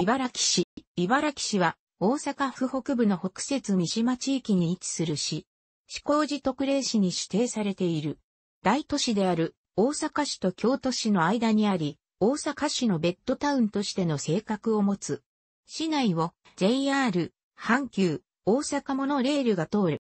茨城市。茨城市は、大阪府北部の北節三島地域に位置する市。市工事特例市に指定されている。大都市である大阪市と京都市の間にあり、大阪市のベッドタウンとしての性格を持つ。市内を JR、阪急、大阪モノレールが通る。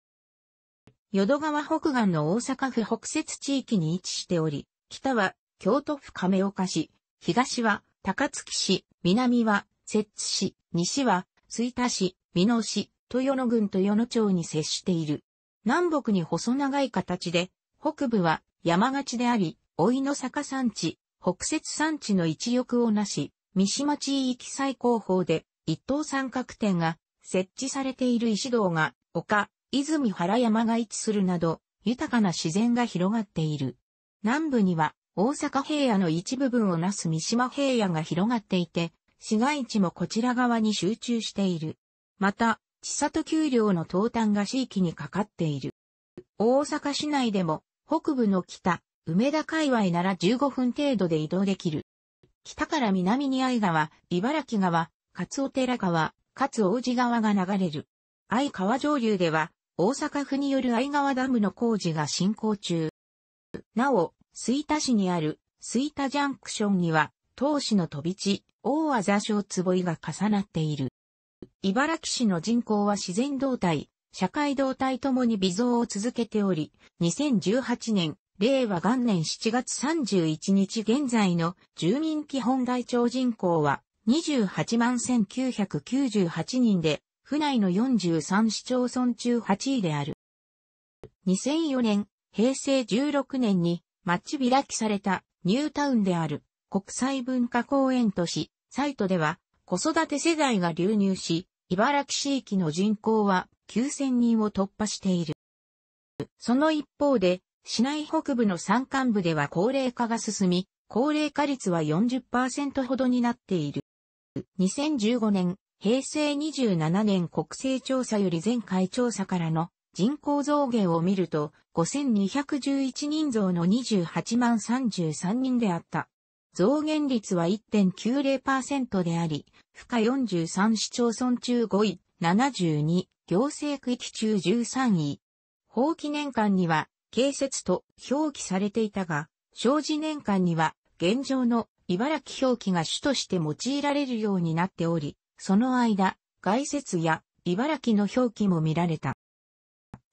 淀川北岸の大阪府北節地域に位置しており、北は京都府亀岡市、東は高槻市、南は摂津市、西は、水田市、美濃市、豊野郡豊野町に接している。南北に細長い形で、北部は山勝ちであり、老いの坂山地、北節山地の一翼をなし、三島地域最高峰で一等三角点が設置されている石道が丘、泉原山が位置するなど、豊かな自然が広がっている。南部には大阪平野の一部分をなす三島平野が広がっていて、市街地もこちら側に集中している。また、地里丘陵の東端が地域にかかっている。大阪市内でも、北部の北、梅田界隈なら15分程度で移動できる。北から南に愛川、茨城川、勝尾寺川、勝王子川が流れる。愛川上流では、大阪府による愛川ダムの工事が進行中。なお、吹田市にある、吹田ジャンクションには、当市の飛び地、大和座小坪が重なっている。茨城市の人口は自然動態、社会動態ともに微増を続けており、2018年、令和元年7月31日現在の住民基本台帳人口は28万1998人で、府内の43市町村中8位である。2004年、平成16年に、町開きされたニュータウンである国際文化公園都市サイトでは、子育て世代が流入し、茨城市域の人口は9000人を突破している。その一方で、市内北部の山間部では高齢化が進み、高齢化率は40%ほどになっている。2015年、平成27年国勢調査より前回調査からの人口増減を見ると、5211人増の28万33人であった。増減率は1.90%であり、負荷43市町村中5位、72行政区域中13位。法記念館には、建設と表記されていたが、生事年間には、現状の茨城表記が主として用いられるようになっており、その間、外説や茨城の表記も見られた。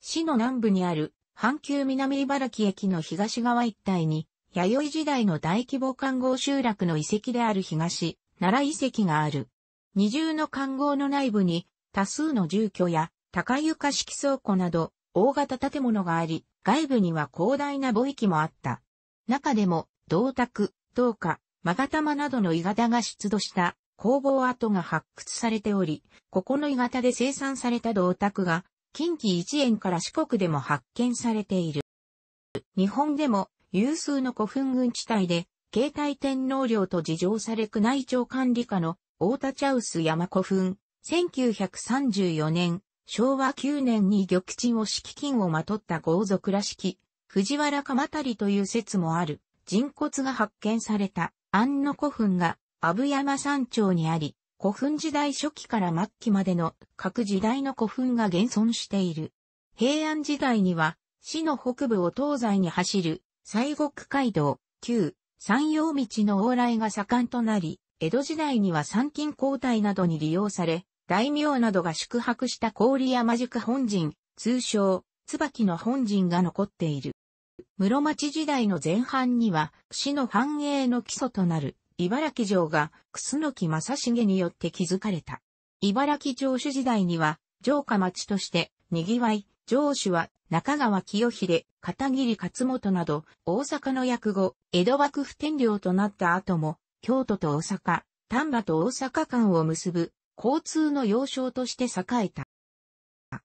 市の南部にある阪急南茨城駅の東側一帯に弥生時代の大規模観合集落の遺跡である東、奈良遺跡がある。二重の観合の内部に多数の住居や高床式倉庫など大型建物があり、外部には広大な墓域もあった。中でも、銅鐸、銅貨、マガタマなどの鋳型が出土した工房跡が発掘されており、ここの鋳型で生産された銅鐸が、近畿一円から四国でも発見されている。日本でも有数の古墳群地帯で、携帯天皇陵と事情され宮内庁管理下の大田茶臼山古墳、1934年、昭和9年に玉鎮を敷金をまとった豪族らしき、藤原鎌足という説もある、人骨が発見された安野古墳が、阿武山山頂にあり、古墳時代初期から末期までの各時代の古墳が現存している。平安時代には、市の北部を東西に走る西国街道、旧、山陽道の往来が盛んとなり、江戸時代には参勤交代などに利用され、大名などが宿泊した郡山宿本陣、通称、椿の本陣が残っている。室町時代の前半には、市の繁栄の基礎となる、茨城城が、楠木正重によって築かれた。茨城城主時代には、城下町として、賑わい、上主は中川清秀、片桐勝元など、大阪の役後、江戸幕府天領となった後も、京都と大阪、丹波と大阪間を結ぶ、交通の要衝として栄えた。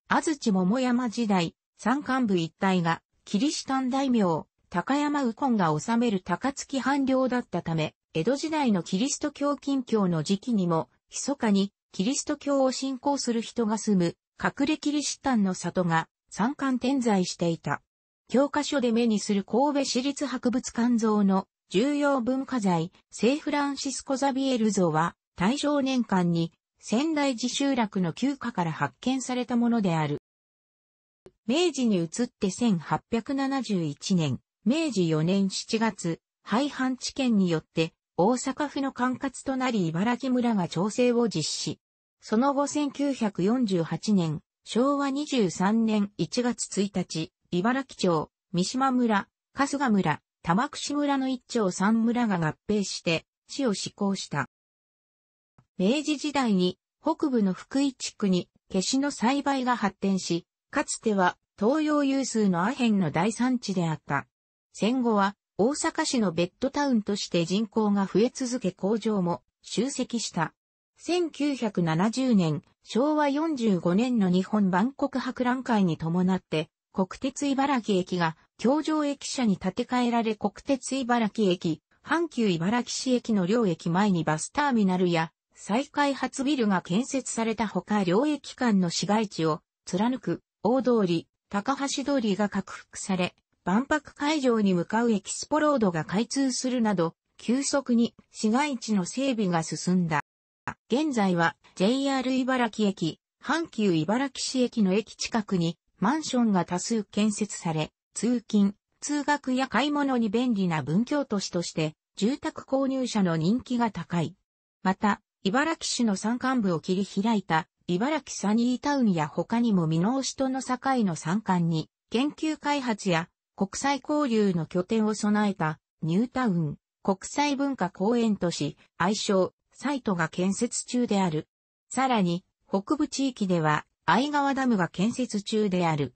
安土桃山時代、山間部一帯が、キリシタン大名、高山右近が治める高槻藩領だったため、江戸時代のキリスト教近況の時期にも、密かにキリスト教を信仰する人が住む隠れキリシタンの里が三冠点在していた。教科書で目にする神戸市立博物館像の重要文化財、聖フランシスコ・ザビエル像は、大正年間に仙台寺集落の旧家から発見されたものである。明治に移って1871年、明治4年7月、廃藩置県によって大阪府の管轄となり茨城村が調整を実施。その後1948年、昭和23年1月1日、茨城町、三島村、春日村、玉串村の一町三村が合併して、地を施行した。明治時代に北部の福井地区に消しの栽培が発展し、かつては東洋有数のアヘンの大産地であった。戦後は大阪市のベッドタウンとして人口が増え続け工場も集積した。1970年、昭和45年の日本万国博覧会に伴って、国鉄茨城駅が、京上駅舎に建て替えられ国鉄茨城駅、阪急茨城市駅の両駅前にバスターミナルや、再開発ビルが建設されたほか両駅間の市街地を貫く大通り、高橋通りが拡幅され、万博会場に向かうエキスポロードが開通するなど、急速に市街地の整備が進んだ。現在は JR 茨城駅、阪急茨城市駅の駅近くにマンションが多数建設され、通勤、通学や買い物に便利な文教都市として、住宅購入者の人気が高い。また、茨城市の山間部を切り開いた、茨城サニータウンや他にも美濃市との境の山間に、研究開発や国際交流の拠点を備えた、ニュータウン、国際文化公園都市、愛称、サイトが建設中である。さらに、北部地域では、愛川ダムが建設中である。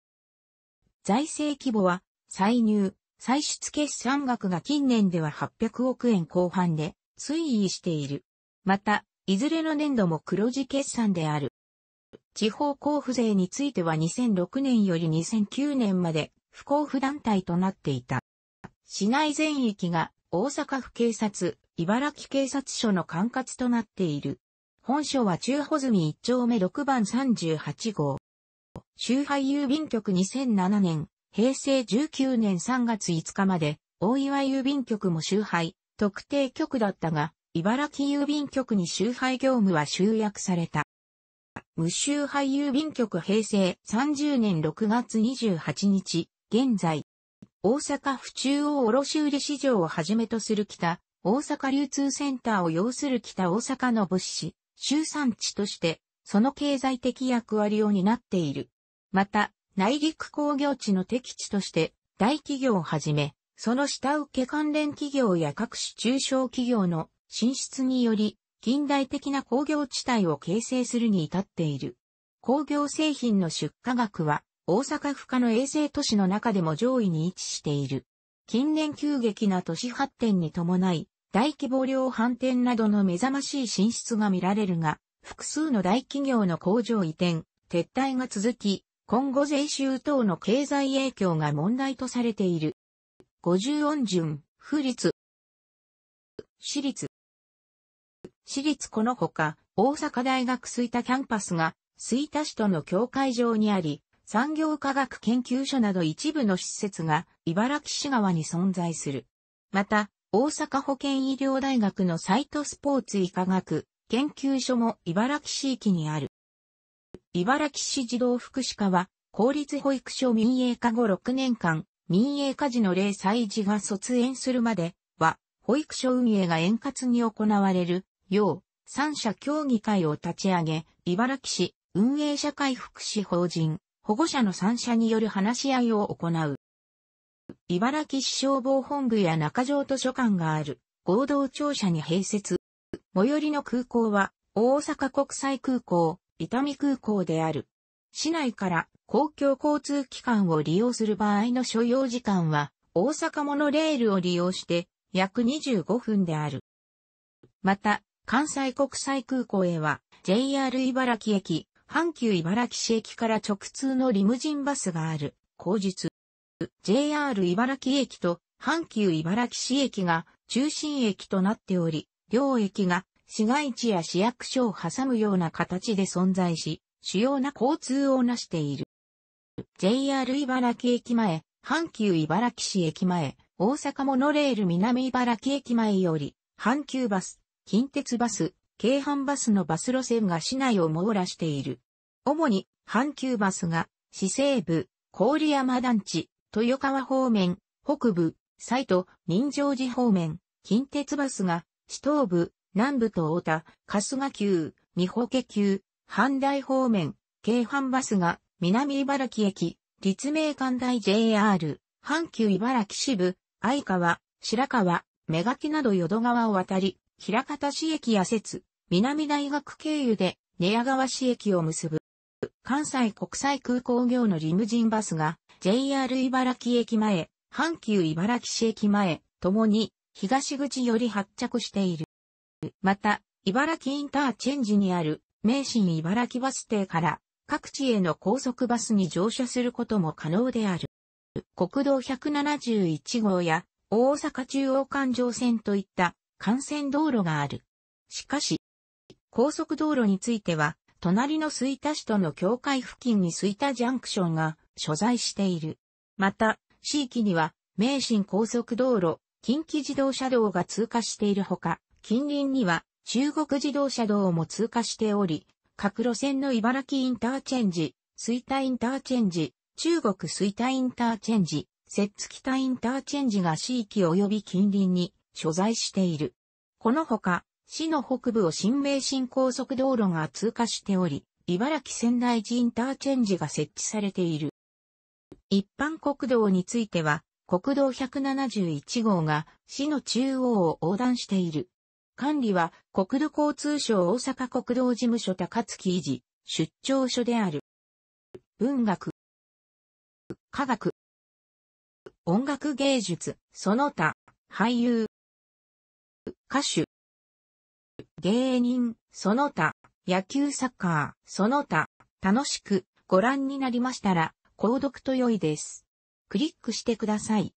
財政規模は、歳入、歳出決算額が近年では800億円後半で推移している。また、いずれの年度も黒字決算である。地方交付税については2006年より2009年まで不交付団体となっていた。市内全域が大阪府警察、茨城警察署の管轄となっている。本署は中穂積1丁目6番38号。周廃郵便局2007年、平成19年3月5日まで、大岩郵便局も周廃、特定局だったが、茨城郵便局に周廃業務は集約された。無周廃郵便局平成30年6月28日、現在、大阪府中央卸売市場をはじめとする北、大阪流通センターを要する北大阪の物資、集産地として、その経済的役割を担っている。また、内陸工業地の敵地として、大企業をはじめ、その下請け関連企業や各種中小企業の進出により、近代的な工業地帯を形成するに至っている。工業製品の出荷額は、大阪府下の衛星都市の中でも上位に位置している。近年急激な都市発展に伴い、大規模量販店などの目覚ましい進出が見られるが、複数の大企業の工場移転、撤退が続き、今後税収等の経済影響が問題とされている。五十音順、府立、私立、私立このほか、大阪大学吹田キャンパスが、吹田市との境界上にあり、産業科学研究所など一部の施設が茨城市側に存在する。また、大阪保健医療大学のサイトスポーツ医科学研究所も茨城市域にある。茨城市児童福祉課は、公立保育所民営化後6年間、民営化時の例歳児が卒園するまでは、保育所運営が円滑に行われるよう、三者協議会を立ち上げ、茨城市運営社会福祉法人保護者の三者による話し合いを行う。茨城市消防本部や中条図書館がある合同庁舎に併設。最寄りの空港は大阪国際空港、伊丹空港である。市内から公共交通機関を利用する場合の所要時間は大阪モノレールを利用して約25分である。また、関西国際空港へは JR 茨城駅、阪急茨城市駅から直通のリムジンバスがある、後日。JR 茨城駅と阪急茨城市駅が中心駅となっており、両駅が市街地や市役所を挟むような形で存在し、主要な交通をなしている。JR 茨城駅前、阪急茨城市駅前、大阪モノレール南茨城駅前より、阪急バス、近鉄バス、京阪バスのバス路線が市内を網羅している。主に、阪急バスが、市西部、郡山団地、豊川方面、北部、西都、人情寺方面、近鉄バスが、市東部、南部と太田、春日急、三保家急、阪大方面、京阪バスが、南茨城駅、立命館大 JR、阪急茨城支部、相川、白川、目垣など淀川を渡り、平方市駅や節、南大学経由で寝屋川市駅を結ぶ。関西国際空港業のリムジンバスが JR 茨城駅前、阪急茨城市駅前、ともに東口より発着している。また、茨城インターチェンジにある名神茨城バス停から各地への高速バスに乗車することも可能である。国道171号や大阪中央環状線といった幹線道路がある。しかし、高速道路については、隣の吹田市との境界付近に吹田ジャンクションが所在している。また、地域には、名神高速道路、近畿自動車道が通過しているほか、近隣には中国自動車道も通過しており、各路線の茨城インターチェンジ、吹田インターチェンジ、中国吹田インターチェンジ、摂津北インターチェンジが地域及び近隣に所在している。このほか、市の北部を新名神高速道路が通過しており、茨城仙台寺インターチェンジが設置されている。一般国道については、国道171号が市の中央を横断している。管理は国土交通省大阪国道事務所高月維持、出張所である。文学、科学、音楽芸術、その他、俳優、歌手、芸人、その他、野球サッカー、その他、楽しくご覧になりましたら、購読と良いです。クリックしてください。